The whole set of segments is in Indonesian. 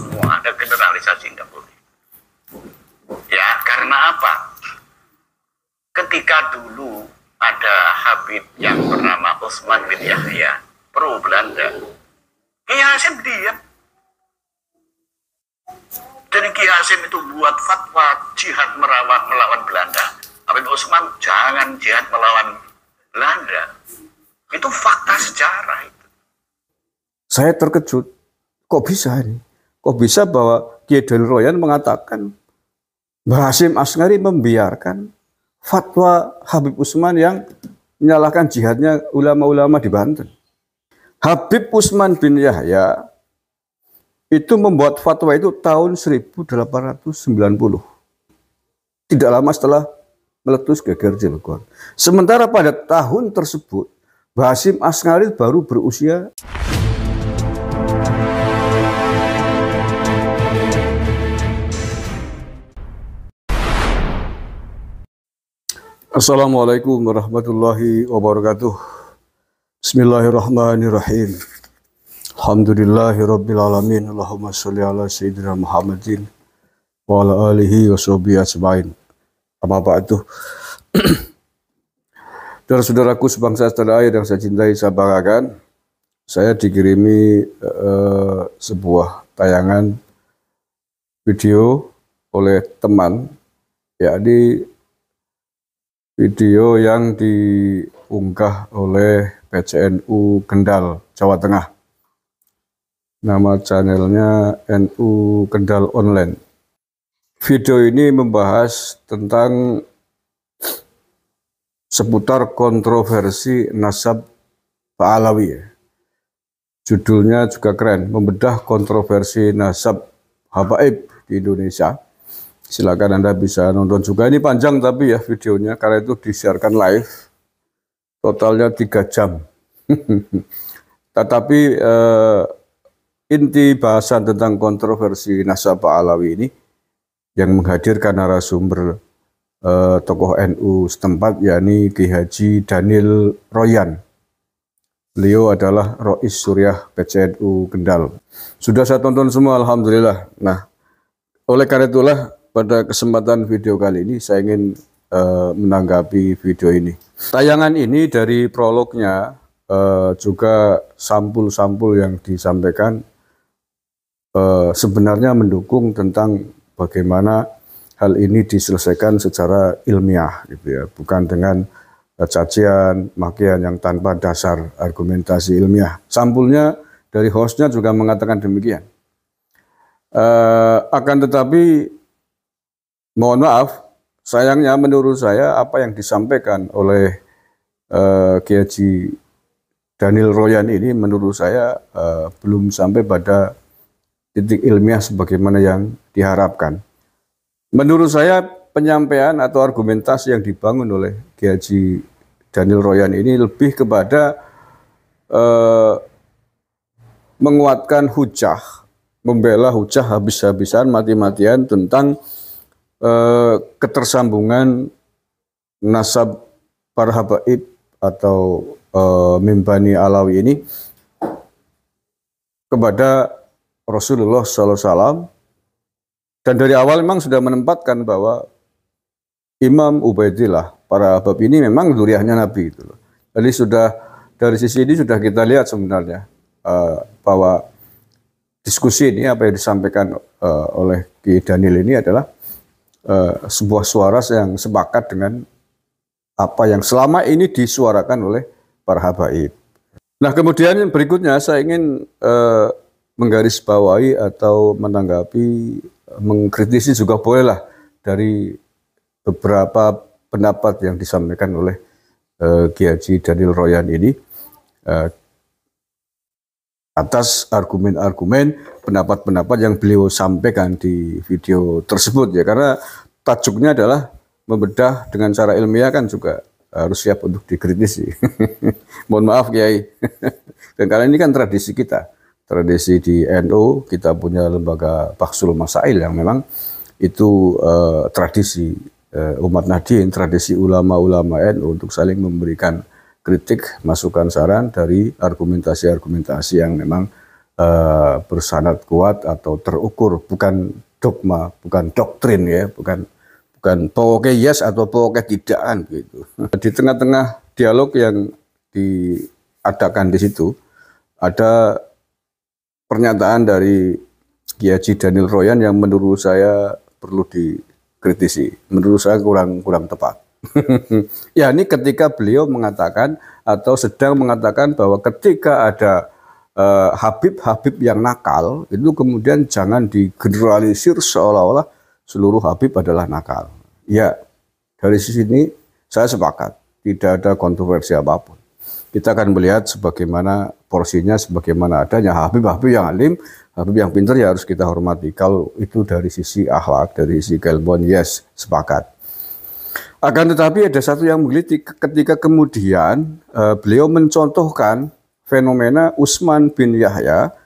semua ada generalisasi nggak boleh ya karena apa ketika dulu ada Habib yang bernama Utsman bin Yahya pro Belanda Kiai Hasim diam jadi Kiai Hasim itu buat fatwa jihad merawat melawan Belanda Habib Utsman jangan jihad melawan Belanda itu fakta sejarah itu saya terkejut kok bisa ini Kok bisa bahwa Kiai Royan mengatakan Mbah Hasim Asngari membiarkan fatwa Habib Usman yang menyalahkan jihadnya ulama-ulama di Banten. Habib Usman bin Yahya itu membuat fatwa itu tahun 1890. Tidak lama setelah meletus geger Cilegon. Sementara pada tahun tersebut, Basim asnari baru berusia Assalamualaikum warahmatullahi wabarakatuh. Bismillahirrahmanirrahim. rabbil alamin. Allahumma sholli ala sayyidina Muhammadin wa ala alihi wa sahbihi ajmain. Apa ba'du. Saudara-saudaraku sebangsa tanah air yang saya cintai, saya banggakan. Saya dikirimi uh, sebuah tayangan video oleh teman yakni video yang diunggah oleh PCNU Kendal, Jawa Tengah. Nama channelnya NU Kendal Online. Video ini membahas tentang seputar kontroversi nasab Pahlawi. Judulnya juga keren, membedah kontroversi nasab Habaib di Indonesia silakan Anda bisa nonton juga. Ini panjang tapi ya videonya karena itu disiarkan live. Totalnya 3 jam. Tetapi eh, inti bahasan tentang kontroversi nasabah Alawi ini yang menghadirkan narasumber eh, tokoh NU setempat yakni Ki Haji Daniel Royan. Beliau adalah Rois Suriah PCNU Kendal. Sudah saya tonton semua alhamdulillah. Nah, oleh karena itulah pada kesempatan video kali ini saya ingin uh, menanggapi video ini. Tayangan ini dari prolognya uh, juga sampul-sampul yang disampaikan uh, sebenarnya mendukung tentang bagaimana hal ini diselesaikan secara ilmiah, gitu ya, bukan dengan cacian, makian yang tanpa dasar argumentasi ilmiah. Sampulnya dari hostnya juga mengatakan demikian. Uh, akan tetapi mohon maaf, sayangnya menurut saya apa yang disampaikan oleh uh, eh, Kiai Daniel Royan ini menurut saya uh, belum sampai pada titik ilmiah sebagaimana yang diharapkan. Menurut saya penyampaian atau argumentasi yang dibangun oleh Kiai Daniel Royan ini lebih kepada uh, menguatkan hujah, membela hujah habis-habisan, mati-matian tentang Eh, ketersambungan nasab para habaib atau eh, mimbani alawi ini kepada Rasulullah SAW dan dari awal memang sudah menempatkan bahwa Imam Ubaidillah para habaib ini memang duriahnya Nabi itu. Jadi sudah dari sisi ini sudah kita lihat sebenarnya uh, bahwa diskusi ini apa yang disampaikan uh, oleh Ki Daniel ini adalah Eh, sebuah suara yang sepakat dengan apa yang selama ini disuarakan oleh para habaib. Nah, kemudian yang berikutnya saya ingin uh, menggarisbawahi atau menanggapi, eh, mengkritisi juga bolehlah dari beberapa pendapat yang disampaikan oleh uh, Kiai Haji Daniel Royan ini. Uh, atas argumen-argumen pendapat-pendapat yang beliau sampaikan di video tersebut ya karena tajuknya adalah membedah dengan cara ilmiah kan juga harus siap untuk dikritisi. Mohon maaf Kiai. Dan karena ini kan tradisi kita. Tradisi di NU kita punya lembaga Baksul Masail yang memang itu uh, tradisi uh, umat Nahdien, tradisi ulama-ulama NU untuk saling memberikan kritik, masukan saran dari argumentasi-argumentasi yang memang uh, bersanat kuat atau terukur, bukan dogma, bukan doktrin ya, bukan bukan pokoknya yes atau pokoknya tidakan gitu. Di tengah-tengah dialog yang diadakan di situ ada pernyataan dari Kiai Daniel Royan yang menurut saya perlu dikritisi. Menurut saya kurang kurang tepat. ya ini ketika beliau mengatakan atau sedang mengatakan bahwa ketika ada eh, Habib-habib uh, yang nakal itu kemudian jangan digeneralisir seolah-olah seluruh Habib adalah nakal. Ya, dari sisi ini saya sepakat, tidak ada kontroversi apapun. Kita akan melihat sebagaimana porsinya, sebagaimana adanya Habib-habib yang alim, Habib yang pintar ya harus kita hormati. Kalau itu dari sisi akhlak, dari sisi keilmuan, yes, sepakat. Akan tetapi ada satu yang menggelitik ketika kemudian uh, beliau mencontohkan fenomena Usman bin Yahya,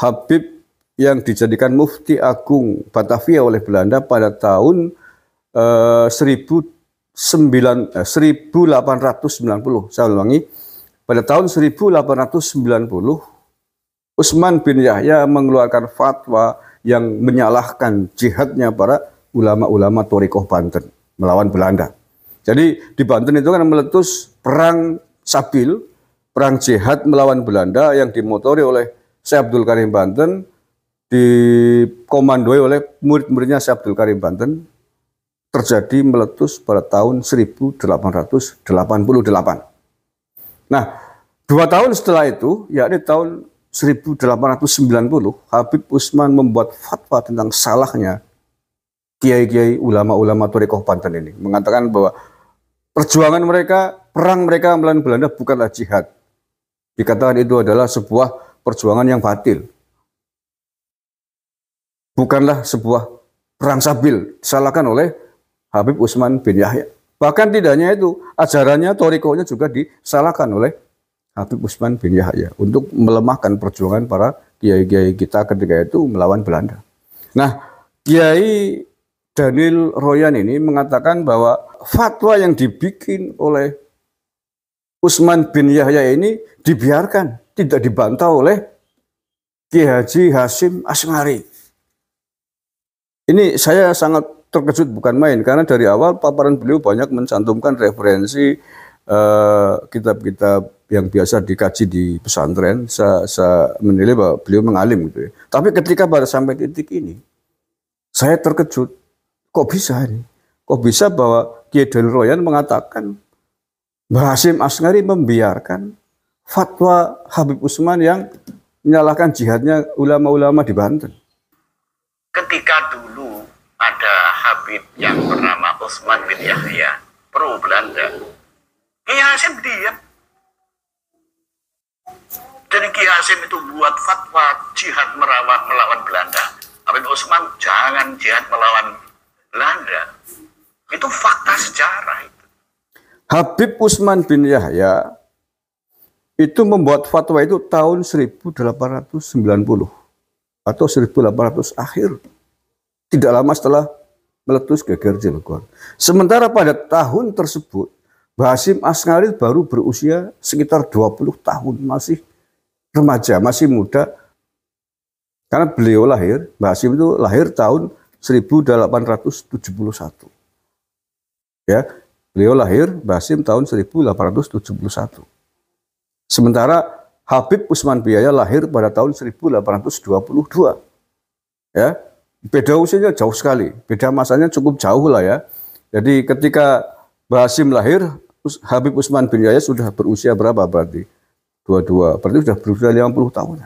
Habib yang dijadikan mufti agung Batavia oleh Belanda pada tahun uh, 19, eh, 1890. Eh, Saya ulangi, pada tahun 1890 Usman bin Yahya mengeluarkan fatwa yang menyalahkan jihadnya para ulama-ulama Torikoh Banten melawan Belanda. Jadi di Banten itu kan meletus perang Sabil, perang jihad melawan Belanda yang dimotori oleh Syekh Abdul Karim Banten, dikomandoi oleh murid-muridnya Syekh Abdul Karim Banten, terjadi meletus pada tahun 1888. Nah, dua tahun setelah itu, yakni tahun 1890, Habib Usman membuat fatwa tentang salahnya kiai-kiai ulama-ulama Torekoh Banten ini mengatakan bahwa perjuangan mereka, perang mereka melawan Belanda bukanlah jihad. Dikatakan itu adalah sebuah perjuangan yang batil. Bukanlah sebuah perang sabil disalahkan oleh Habib Usman bin Yahya. Bahkan tidak hanya itu, ajarannya, torikohnya juga disalahkan oleh Habib Usman bin Yahya untuk melemahkan perjuangan para kiai-kiai kita ketika itu melawan Belanda. Nah, kiai Daniel Royan ini mengatakan bahwa fatwa yang dibikin oleh Usman bin Yahya ini dibiarkan, tidak dibantah oleh Ki Haji Hasim Asmari. Ini saya sangat terkejut bukan main karena dari awal paparan beliau banyak mencantumkan referensi eh, kitab-kitab uh, yang biasa dikaji di pesantren. Saya, saya menilai bahwa beliau mengalim gitu ya. Tapi ketika baru sampai titik ini, saya terkejut Kok bisa ini? Kok bisa bahwa Kiai Royan mengatakan Mbah Hasim Asngari membiarkan fatwa Habib Usman yang menyalahkan jihadnya ulama-ulama di Banten. Ketika dulu ada Habib yang bernama Usman bin Yahya, pro Belanda. Kiai Hasim diam. Dan Kiai Hasim itu buat fatwa jihad merawat melawan Belanda. Habib Usman jangan jihad melawan Belanda. Itu fakta sejarah itu. Habib Usman bin Yahya itu membuat fatwa itu tahun 1890 atau 1800 akhir. Tidak lama setelah meletus geger Cilegon. Sementara pada tahun tersebut, Basim Asngari baru berusia sekitar 20 tahun, masih remaja, masih muda. Karena beliau lahir, Basim itu lahir tahun 1871. Ya, beliau lahir Basim tahun 1871. Sementara Habib Usman Biaya lahir pada tahun 1822. Ya, beda usianya jauh sekali, beda masanya cukup jauh lah ya. Jadi ketika Basim lahir, Habib Usman bin Yahya sudah berusia berapa berarti? 22. Berarti sudah berusia 50 tahun.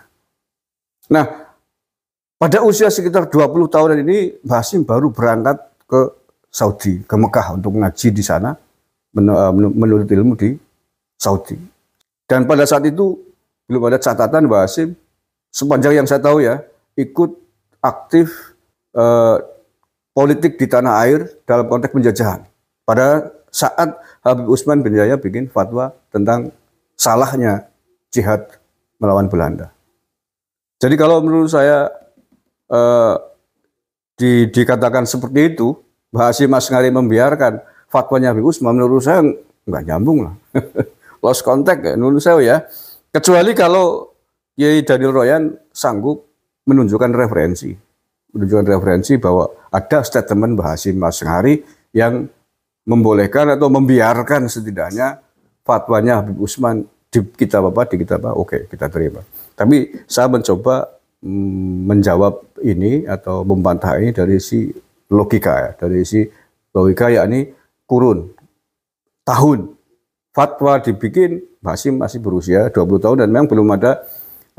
Nah, pada usia sekitar 20 tahun ini, Mbah Basim baru berangkat ke Saudi, ke Mekah untuk ngaji di sana, menurut eh, ilmu di Saudi. Dan pada saat itu, belum ada catatan Mbah Basim, sepanjang yang saya tahu ya, ikut aktif eh, politik di tanah air dalam konteks penjajahan. Pada saat Habib Usman bin Jaya bikin fatwa tentang salahnya jihad melawan Belanda. Jadi kalau menurut saya eh, di, dikatakan seperti itu, Mbak Mas Ngari membiarkan fatwanya Habib Usman, menurut saya nggak nyambung lah. Lost contact ya, menurut saya ya. Kecuali kalau Kiai Daniel Royan sanggup menunjukkan referensi. Menunjukkan referensi bahwa ada statement Mbak Mas Ngari yang membolehkan atau membiarkan setidaknya fatwanya Habib Usman di kita apa di kita apa oke kita terima tapi saya mencoba menjawab ini atau membantah ini dari si logika ya, dari si logika yakni kurun tahun fatwa dibikin masih masih berusia 20 tahun dan memang belum ada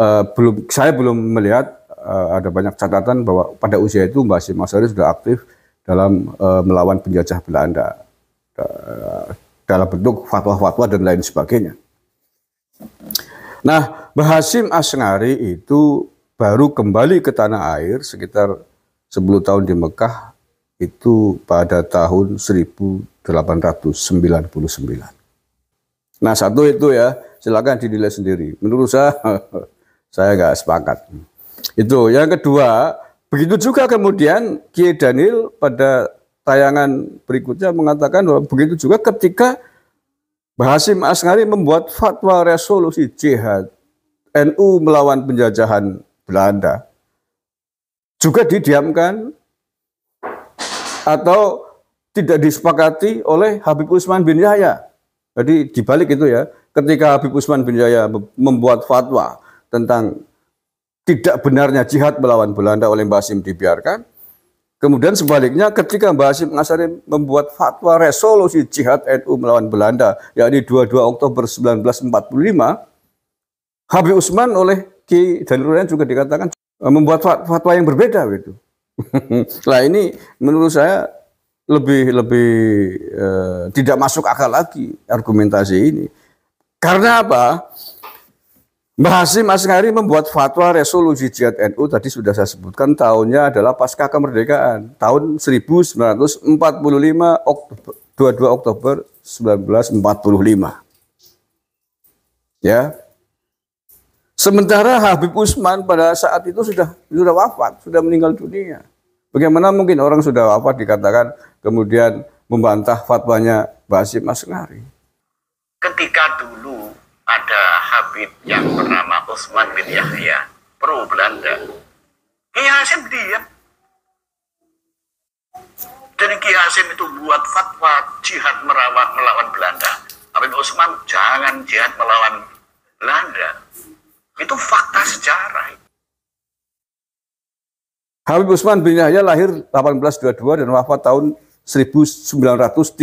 uh, belum saya belum melihat uh, ada banyak catatan bahwa pada usia itu masih Hasim sudah aktif dalam uh, melawan penjajah Belanda uh, dalam bentuk fatwa-fatwa dan lain sebagainya. Nah, Bahasim Asngari itu baru kembali ke tanah air sekitar 10 tahun di Mekah itu pada tahun 1899. Nah satu itu ya silakan dinilai sendiri. Menurut saya saya nggak sepakat. Itu yang kedua begitu juga kemudian Kiai Daniel pada tayangan berikutnya mengatakan bahwa begitu juga ketika Bahasim Asngari membuat fatwa resolusi jihad NU melawan penjajahan Belanda juga didiamkan atau tidak disepakati oleh Habib Usman bin Yahya. Jadi dibalik itu ya, ketika Habib Usman bin Yahya membuat fatwa tentang tidak benarnya jihad melawan Belanda oleh Mbah Asim dibiarkan, kemudian sebaliknya ketika Mbah Asim Ngasari membuat fatwa resolusi jihad NU melawan Belanda, yakni 22 Oktober 1945, Habib Usman oleh Ki lain juga dikatakan eh, membuat fatwa yang berbeda gitu. Nah ini menurut saya lebih lebih e, tidak masuk akal lagi argumentasi ini. Karena apa? Mbah Hasim Asngari membuat fatwa resolusi jihad NU tadi sudah saya sebutkan tahunnya adalah pasca kemerdekaan tahun 1945 Oktober, 22 Oktober 1945. Ya, Sementara Habib Usman pada saat itu sudah sudah wafat, sudah meninggal dunia. Bagaimana mungkin orang sudah wafat dikatakan kemudian membantah fatwanya Basim Mas Ngari? Ketika dulu ada Habib yang bernama Usman bin Yahya, pro Belanda. Kiai Hasim diam. Jadi Kiai Hasim itu buat fatwa jihad merawat melawan Belanda. Habib Usman jangan jihad melawan Belanda itu fakta sejarah. Habib Usman bin Yahya lahir 1822 dan wafat tahun 1913.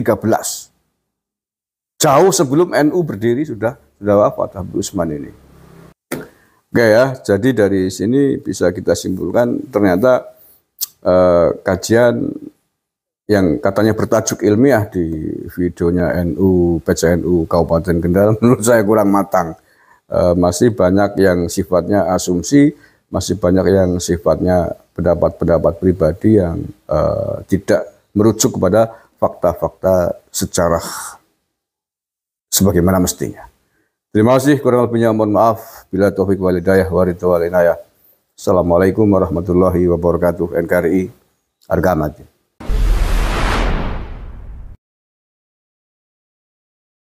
Jauh sebelum NU berdiri sudah sudah wafat Habib Usman ini. Oke ya, jadi dari sini bisa kita simpulkan ternyata eh, kajian yang katanya bertajuk ilmiah di videonya NU PCNU Kabupaten Kendal menurut saya kurang matang Eh, masih banyak yang sifatnya asumsi, masih banyak yang sifatnya pendapat-pendapat pribadi yang uh, tidak merujuk kepada fakta-fakta secara sebagaimana mestinya. Terima kasih kurang lebihnya mohon maaf bila taufik walidayah waridhu walinayah. Assalamualaikum warahmatullahi wabarakatuh NKRI Argamati.